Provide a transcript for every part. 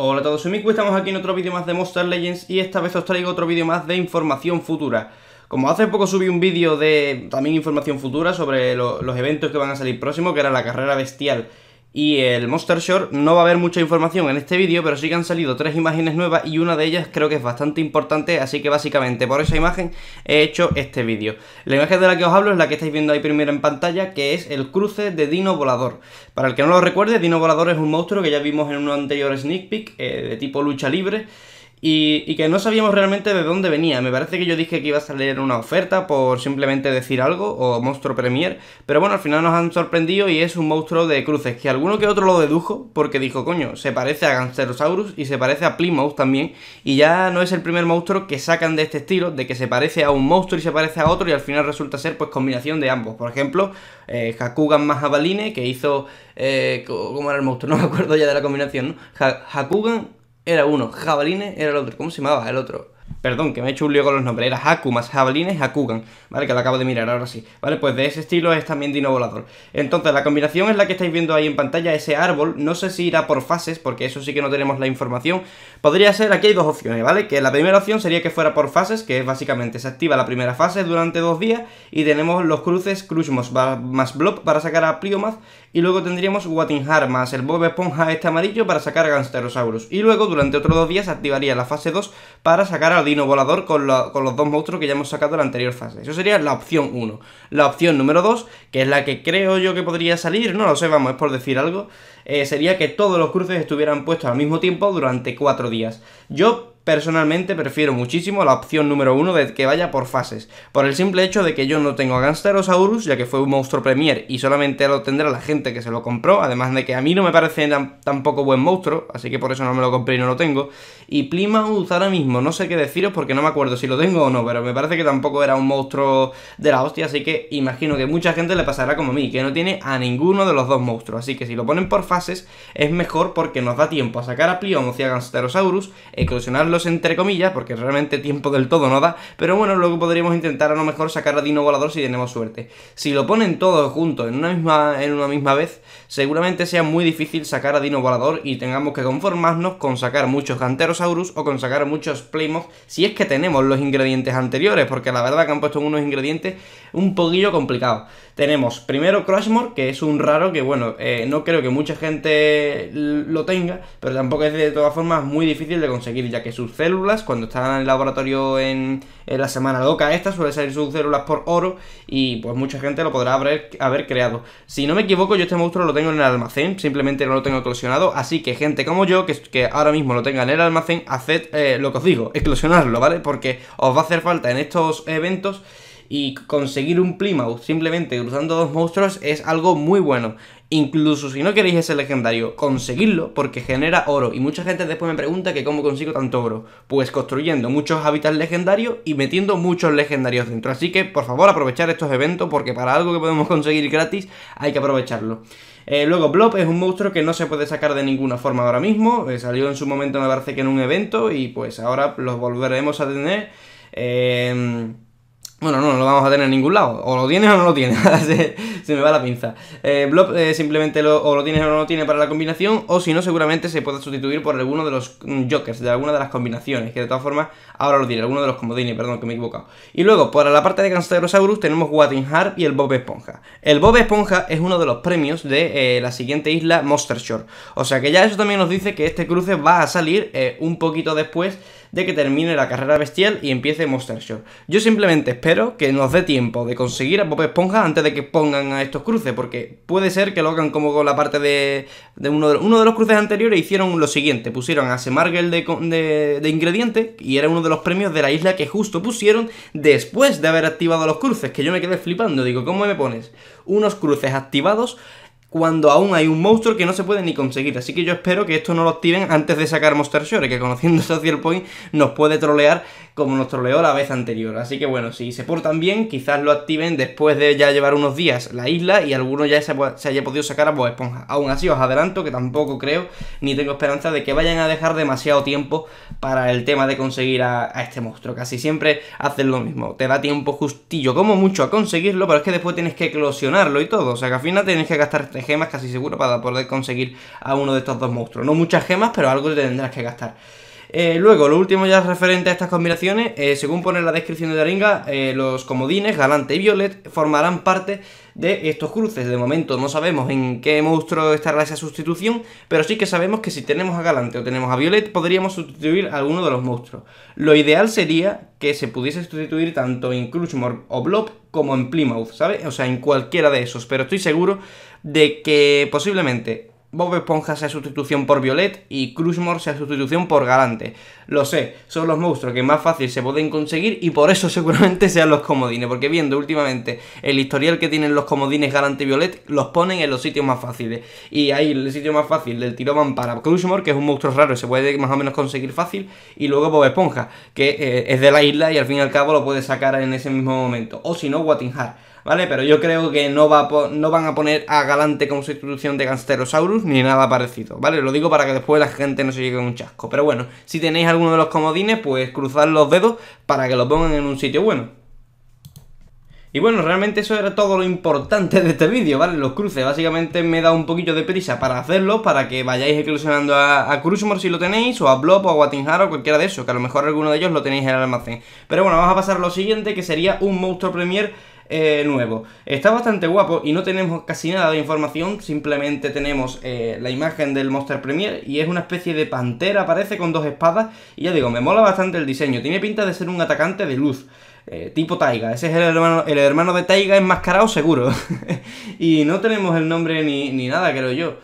Hola a todos, soy Miku, estamos aquí en otro vídeo más de Monster Legends y esta vez os traigo otro vídeo más de información futura. Como hace poco subí un vídeo de también información futura sobre los eventos que van a salir próximos, que era la carrera bestial y el Monster Shore. No va a haber mucha información en este vídeo, pero sí que han salido tres imágenes nuevas y una de ellas creo que es bastante importante, así que básicamente por esa imagen he hecho este vídeo. La imagen de la que os hablo es la que estáis viendo ahí primero en pantalla, que es el cruce de Dino Volador. Para el que no lo recuerde, Dino Volador es un monstruo que ya vimos en un anterior sneak peek eh, de tipo lucha libre y, que no sabíamos realmente de dónde venía. Me parece que yo dije que iba a salir una oferta por simplemente decir algo, o monstruo premier, pero bueno, al final nos han sorprendido y es un monstruo de cruces, que alguno que otro lo dedujo porque dijo, coño, se parece a Gancerosaurus y se parece a Plymouth también, y ya no es el primer monstruo que sacan de este estilo, de que se parece a un monstruo y se parece a otro y al final resulta ser pues combinación de ambos. Por ejemplo, eh, Hakugan más Avaline, que hizo... Eh, ¿Cómo era el monstruo? No me acuerdo ya de la combinación, ¿no? Hakugan era uno, Jabalines era el otro. ¿Cómo se llamaba el otro? Perdón, que me he hecho un lío con los nombres. Era Haku más Jabalines Hakugan. Vale, que lo acabo de mirar ahora sí. Vale, pues de ese estilo es también Dino Volador. Entonces, la combinación es la que estáis viendo ahí en pantalla, ese árbol. No sé si irá por fases, porque eso sí que no tenemos la información. Podría ser, aquí hay dos opciones, ¿vale? Que la primera opción sería que fuera por fases, que es básicamente se activa la primera fase durante dos días y tenemos los cruces Crush más Blob para sacar a Priomath y luego tendríamos Wattinghar más el Bob Esponja este amarillo para sacar a Gansterosaurus. Y luego durante otros dos días activaría la fase 2 para sacar al Dino Volador con, los dos monstruos que ya hemos sacado en la anterior fase. Eso sería la opción 1. La opción número 2, que es la que creo yo que podría salir, no lo sé, vamos, es por decir algo, eh, sería que todos los cruces estuvieran puestos al mismo tiempo durante 4 días. Yo Personalmente prefiero muchísimo la opción número uno de que vaya por fases, por el simple hecho de que yo no tengo a Gansterosaurus, ya que fue un monstruo premier y solamente lo tendrá la gente que se lo compró, además de que a mí no me parece tampoco buen monstruo, así que por eso no me lo compré y no lo tengo. Y Plymouth ahora mismo, no sé qué deciros porque no me acuerdo si lo tengo o no, pero me parece que tampoco era un monstruo de la hostia, así que imagino que mucha gente le pasará como a mí, que no tiene a ninguno de los dos monstruos, así que si lo ponen por fases es mejor porque nos da tiempo a sacar a Plymouth y a Gansterosaurus, eclosionarlo entre comillas, porque realmente tiempo del todo no da, pero bueno, luego podríamos intentar a lo mejor sacar a Dino Volador si tenemos suerte. Si lo ponen todos juntos en una misma, en una misma vez, seguramente sea muy difícil sacar a Dino Volador y tengamos que conformarnos con sacar muchos Ganterosaurus o con sacar muchos Playmoth si es que tenemos los ingredientes anteriores, porque la verdad que han puesto unos ingredientes un poquillo complicados. Tenemos primero Crashmore, que es un raro que, bueno, eh, no creo que mucha gente lo tenga, pero tampoco es de todas formas muy difícil de conseguir, ya que su células. Cuando están en el laboratorio en, la semana loca esta, suele salir sus células por oro y pues mucha gente lo podrá haber, haber creado. Si no me equivoco, yo este monstruo lo tengo en el almacén, simplemente no lo tengo eclosionado, así que gente como yo, que, que ahora mismo lo tenga en el almacén, haced eh, lo que os digo, eclosionarlo, ¿vale? Porque os va a hacer falta en estos eventos y conseguir un Plymouth simplemente cruzando dos monstruos es algo muy bueno. Incluso si no queréis ese legendario, conseguirlo porque genera oro. Y mucha gente después me pregunta que cómo consigo tanto oro. Pues construyendo muchos hábitats legendarios y metiendo muchos legendarios dentro. Así que por favor aprovechar estos eventos porque para algo que podemos conseguir gratis hay que aprovecharlo. Eh, luego Blob es un monstruo que no se puede sacar de ninguna forma ahora mismo. Eh, salió en su momento me parece que en un evento y pues ahora los volveremos a tener. Eh... Bueno, no, no lo vamos a tener en ningún lado. O lo tiene o no lo tienes. se, me va la pinza. Eh, Blob eh, simplemente lo, o lo tienes o no lo tiene para la combinación. O si no, seguramente se puede sustituir por alguno de los mm, jokers, de alguna de las combinaciones. Que de todas formas, ahora lo diré. Alguno de los comodines, perdón, que me he equivocado. Y luego, para la parte de Cancerosaurus, tenemos Watting Harp y el Bob Esponja. El Bob Esponja es uno de los premios de eh, la siguiente isla, Monster Shore. O sea que ya eso también nos dice que este cruce va a salir un poquito después de que termine la carrera bestial y empiece Monster Show. Yo simplemente espero que nos dé tiempo de conseguir a Bob Esponja antes de que pongan a estos cruces, porque puede ser que lo hagan como con la parte de, de uno, de los, cruces anteriores hicieron lo siguiente, pusieron a Semargel de, de, de ingrediente y era uno de los premios de la isla que justo pusieron después de haber activado los cruces, que yo me quedé flipando, digo, ¿cómo me pones? Unos cruces activados cuando aún hay un monstruo que no se puede ni conseguir. Así que yo espero que esto no lo tiren antes de sacar Monster Shore, que conociendo Social Point nos puede trolear como nuestro troleó la vez anterior. Así que bueno, si se portan bien, quizás lo activen después de ya llevar unos días la isla y alguno ya se, haya podido sacar a Bob Esponja. Aún así, os adelanto que tampoco creo ni tengo esperanza de que vayan a dejar demasiado tiempo para el tema de conseguir a, este monstruo. Casi siempre hacen lo mismo. Te da tiempo justillo, como mucho, a conseguirlo, pero es que después tienes que eclosionarlo y todo. O sea que al final tienes que tres gemas casi seguro para poder conseguir a uno de estos dos monstruos. No muchas gemas, pero algo te tendrás que gastar. Eh, luego, lo último ya referente a estas combinaciones, eh, según pone la descripción de Daringa, eh, los comodines, Galante y Violet, formarán parte de estos cruces. De momento no sabemos en qué monstruo estará esa sustitución, pero sí que sabemos que si tenemos a Galante o tenemos a Violet, podríamos sustituir alguno de los monstruos. Lo ideal sería que se pudiese sustituir tanto en Crushmore o Blob como en Plymouth, ¿sabes? O sea, en cualquiera de esos, pero estoy seguro de que posiblemente Bob Esponja sea sustitución por Violet y Crushmore sea sustitución por Galante. Lo sé, son los monstruos que más fácil se pueden conseguir y por eso seguramente sean los comodines, porque viendo últimamente el historial que tienen los comodines Galante y Violet, los ponen en los sitios más fáciles. Y ahí el sitio más fácil del tiro para Crushmore, que es un monstruo raro se puede más o menos conseguir fácil, y luego Bob Esponja, que eh, es de la isla y al fin y al cabo lo puede sacar en ese mismo momento. O si no, in ¿vale? Pero yo creo que no, va no van a poner a Galante como sustitución de Gansterosaurus ni nada parecido, ¿vale? Lo digo para que después la gente no se llegue a un chasco. Pero bueno, si tenéis alguno de los comodines, pues cruzad los dedos para que lo pongan en un sitio bueno. Y bueno, realmente eso era todo lo importante de este vídeo, ¿vale? Los cruces, básicamente me he dado un poquito de prisa para hacerlo para que vayáis eclosionando a, a si lo tenéis, o a Blob, o a Wattinghar, o cualquiera de esos, que a lo mejor alguno de ellos lo tenéis en el almacén. Pero bueno, vamos a pasar a lo siguiente, que sería un Monstruo Premier eh, nuevo. Está bastante guapo y no tenemos casi nada de información, simplemente tenemos eh, la imagen del Monster Premier y es una especie de pantera, parece, con dos espadas. Y ya digo, me mola bastante el diseño, tiene pinta de ser un atacante de luz. Eh, tipo Taiga, ese es el hermano, el hermano de Taiga enmascarado seguro. y no tenemos el nombre ni, nada, creo yo.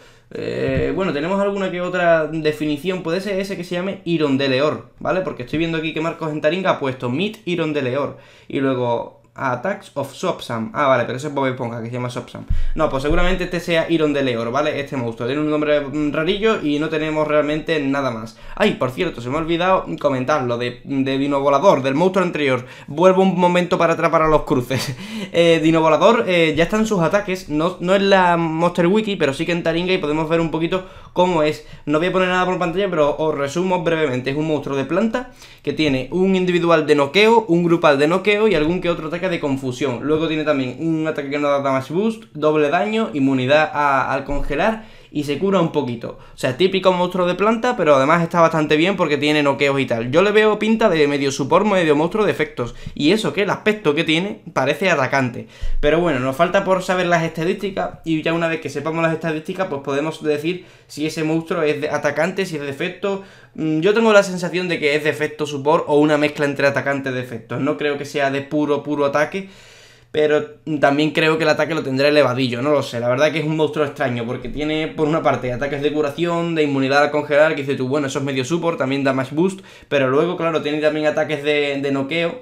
bueno, tenemos alguna que otra definición, puede ser ese que se llame leor ¿vale? Porque estoy viendo aquí que Marcos Entaringa ha puesto de leor y luego Ah, Attacks of Sopsam. Ah, vale, pero eso es Bob que se llama Sopsam. No, pues seguramente este sea Iron de Leor, ¿vale? Este monstruo. Tiene un nombre mm, rarillo y no tenemos realmente nada más. Ay, por cierto, se me ha olvidado comentarlo de, de Dino Volador, del monstruo anterior. Vuelvo un momento para atrapar a los cruces. Eh, Dino Volador, eh, ya están sus ataques. No, no es la Monster Wiki, pero sí que en Taringa y podemos ver un poquito cómo es. No voy a poner nada por pantalla, pero os resumo brevemente. Es un monstruo de planta que tiene un individual de noqueo, un grupal de noqueo y algún que otro ataque de confusión. Luego tiene también un ataque que no da más boost, doble daño, inmunidad al congelar y se cura un poquito. O sea, típico monstruo de planta, pero además está bastante bien porque tiene noqueos y tal. Yo le veo pinta de medio supor, medio monstruo de efectos. Y eso que el aspecto que tiene parece atacante. Pero bueno, nos falta por saber las estadísticas y ya una vez que sepamos las estadísticas, pues podemos decir si ese monstruo es de atacante, si es de efecto. Mm, yo tengo la sensación de que es de efecto support o una mezcla entre atacante y de efectos. No creo que sea de puro, puro ataque pero también creo que el ataque lo tendrá el elevadillo, no lo sé. La verdad que es un monstruo extraño, porque tiene, por una parte, ataques de curación, de inmunidad a congelar, que dice tú, bueno, eso es medio support, también da más boost, pero luego, claro, tiene también ataques de, de noqueo,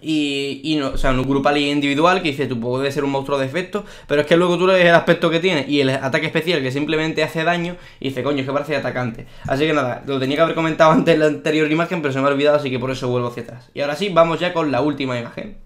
y, y, no, o sea, un grupal y individual que dice tú puede ser un monstruo de efecto, pero es que luego tú le ves el aspecto que tiene y el ataque especial que simplemente hace daño y dice, coño, es que parece atacante. Así que nada, lo tenía que haber comentado antes en la anterior imagen, pero se me ha olvidado, así que por eso vuelvo hacia atrás. Y ahora sí, vamos ya con la última imagen.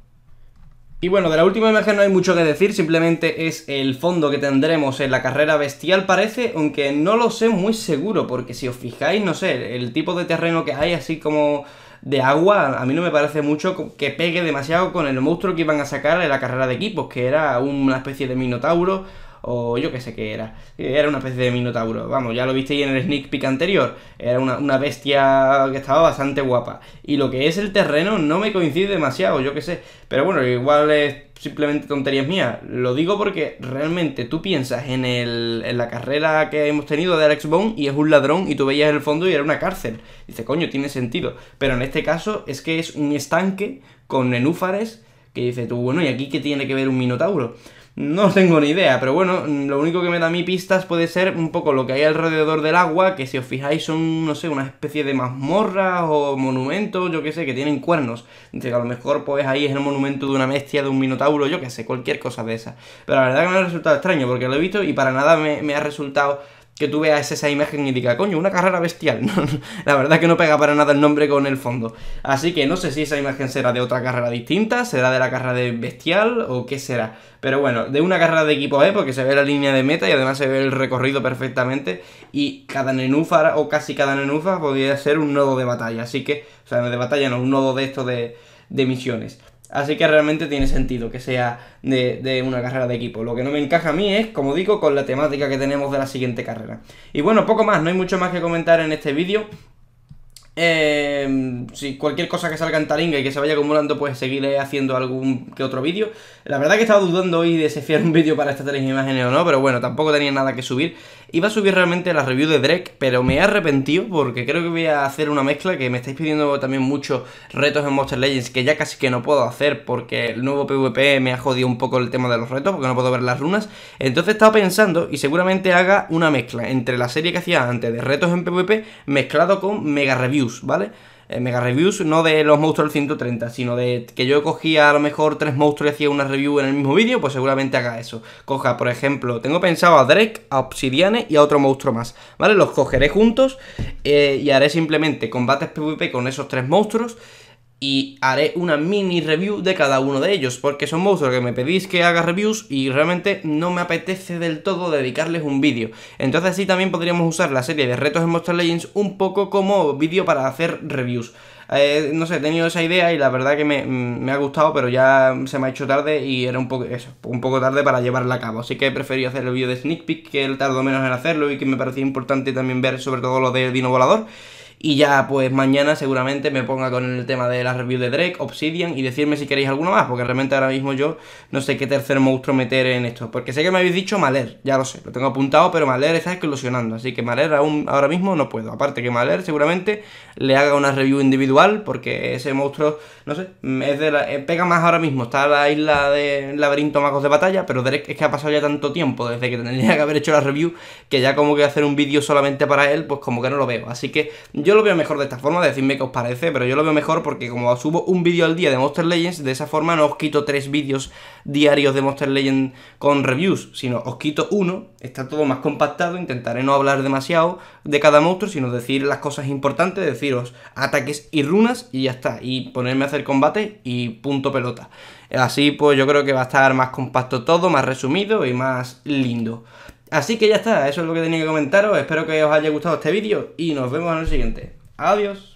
Y bueno, de la última imagen no hay mucho que decir, simplemente es el fondo que tendremos en la carrera bestial parece, aunque no lo sé muy seguro, porque si os fijáis, no sé, el tipo de terreno que hay así como de agua, a mí no me parece mucho que pegue demasiado con el monstruo que iban a sacar en la carrera de equipos, que era una especie de minotauro o yo qué sé qué era. Era una especie de minotauro. Vamos, ya lo visteis en el sneak peek anterior. Era una, bestia que estaba bastante guapa. Y lo que es el terreno no me coincide demasiado, yo qué sé. Pero bueno, igual es simplemente tonterías mías. Lo digo porque realmente tú piensas en, el, en la carrera que hemos tenido de Alex Bone y es un ladrón y tú veías el fondo y era una cárcel. Dice, coño, tiene sentido. Pero en este caso es que es un estanque con nenúfares que dice tú, bueno, ¿y aquí qué tiene que ver un minotauro? No tengo ni idea, pero bueno, mm, lo único que me da a mí pistas puede ser un poco lo que hay alrededor del agua, que si os fijáis son, no sé, una especie de mazmorras o monumentos, yo qué sé, que tienen cuernos. entonces a lo mejor pues ahí es el monumento de una bestia, de un minotauro, yo qué sé, cualquier cosa de esa Pero la verdad que me ha resultado extraño porque lo he visto y para nada me, me ha resultado que tú veas esa imagen y digas, coño, una carrera bestial. la verdad que no pega para nada el nombre con el fondo. Así que no sé si esa imagen será de otra carrera distinta, será de la carrera de bestial o qué será. Pero bueno, de una carrera de equipo E, porque se ve la línea de meta y además se ve el recorrido perfectamente. Y cada nenúfar o casi cada nenúfar podría ser un nodo de batalla. Así que, o sea, de batalla no, un nodo de esto de, de misiones. Así que realmente tiene sentido que sea de, de, una carrera de equipo. Lo que no me encaja a mí es, como digo, con la temática que tenemos de la siguiente carrera. Y bueno, poco más, no hay mucho más que comentar en este vídeo. Eh, si cualquier cosa que salga en Taringa y que se vaya acumulando, pues seguiré haciendo algún que otro vídeo. La verdad que estaba dudando hoy de si hacer un vídeo para estas tres imágenes o no, pero bueno, tampoco tenía nada que subir. Iba a subir realmente la review de Drek pero me he arrepentido porque creo que voy a hacer una mezcla que me estáis pidiendo también muchos retos en Monster Legends que ya casi que no puedo hacer porque el nuevo PvP me ha jodido un poco el tema de los retos porque no puedo ver las runas. Entonces estaba pensando y seguramente haga una mezcla entre la serie que hacía antes de retos en PvP mezclado con mega review ¿vale? Eh, mega reviews, no de los monstruos 130, sino de que yo cogía a lo mejor tres monstruos y hacía una review en el mismo vídeo, pues seguramente haga eso. Coja, por ejemplo, tengo pensado a Drake, a Obsidiane y a otro monstruo más, ¿vale? Los cogeré juntos eh, y haré simplemente combates PvP con esos tres monstruos y haré una mini review de cada uno de ellos, porque son monstruos que me pedís que haga reviews y realmente no me apetece del todo dedicarles un vídeo. Entonces sí también podríamos usar la serie de retos en Monster Legends un poco como vídeo para hacer reviews. Eh, no sé, he tenido esa idea y la verdad que me, ha gustado, pero ya se me ha hecho tarde y era un poco eso, un poco tarde para llevarla a cabo. Así que he preferido hacer el vídeo de Sneak Peek, que él tardó menos en hacerlo y que me parecía importante también ver sobre todo lo de Dino Volador. Y ya, pues mañana seguramente me ponga con el tema de la review de Drake, Obsidian y decirme si queréis alguno más, porque realmente ahora mismo yo no sé qué tercer monstruo meter en esto. Porque sé que me habéis dicho Maler, ya lo sé, lo tengo apuntado, pero Maler está exclusionando. Así que Maler aún ahora mismo no puedo. Aparte que Maler seguramente le haga una review individual, porque ese monstruo, no sé, es de eh, pega más ahora mismo. Está la isla de laberinto magos de batalla, pero Drake es que ha pasado ya tanto tiempo desde que tendría que haber hecho la review, que ya como que hacer un vídeo solamente para él, pues como que no lo veo. Así que yo lo veo mejor de esta forma, decirme qué os parece, pero yo lo veo mejor porque como subo un vídeo al día de Monster Legends, de esa forma no os quito tres vídeos diarios de Monster Legends con reviews, sino os quito uno, está todo más compactado, intentaré no hablar demasiado de cada monstruo, sino decir las cosas importantes, deciros ataques y runas y ya está, y ponerme a hacer combate y punto pelota. Así pues yo creo que va a estar más compacto todo, más resumido y más lindo. Así que ya está, eso es lo que tenía que comentaros. Espero que os haya gustado este vídeo y nos vemos en el siguiente. Adiós.